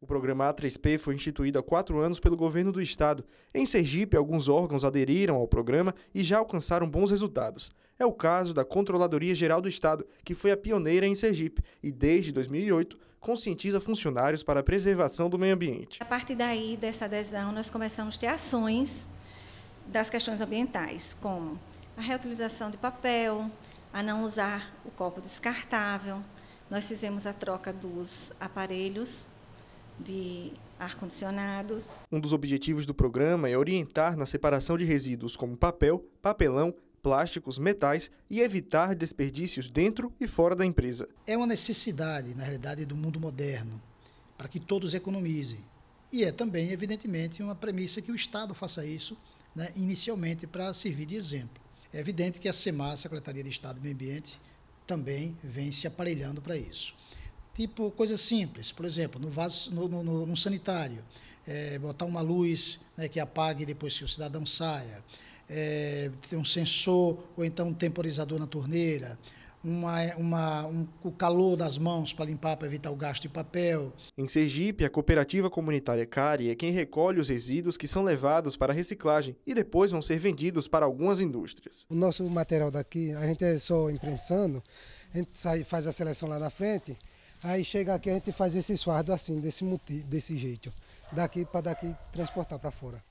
O programa A3P foi instituído há quatro anos pelo governo do estado. Em Sergipe, alguns órgãos aderiram ao programa e já alcançaram bons resultados. É o caso da Controladoria Geral do Estado, que foi a pioneira em Sergipe e, desde 2008, conscientiza funcionários para a preservação do meio ambiente. A partir daí, dessa adesão, nós começamos a ter ações das questões ambientais, como a reutilização de papel, a não usar o copo descartável. Nós fizemos a troca dos aparelhos de ar-condicionados. Um dos objetivos do programa é orientar na separação de resíduos como papel, papelão, plásticos, metais e evitar desperdícios dentro e fora da empresa. É uma necessidade, na realidade, do mundo moderno, para que todos economizem. E é também, evidentemente, uma premissa que o Estado faça isso né, inicialmente para servir de exemplo. É evidente que a SEMAR, a Secretaria de Estado do Meio Ambiente, também vem se aparelhando para isso tipo coisas simples, por exemplo, no, vaso, no, no, no sanitário, é, botar uma luz né, que apague depois que o cidadão saia, é, ter um sensor ou então um temporizador na torneira, uma, uma, um, o calor das mãos para limpar, para evitar o gasto de papel. Em Sergipe, a cooperativa comunitária Cari é quem recolhe os resíduos que são levados para reciclagem e depois vão ser vendidos para algumas indústrias. O nosso material daqui, a gente é só imprensando, a gente sai, faz a seleção lá na frente Aí chega aqui, a gente faz esses fardos assim, desse, desse jeito. Daqui para daqui transportar para fora.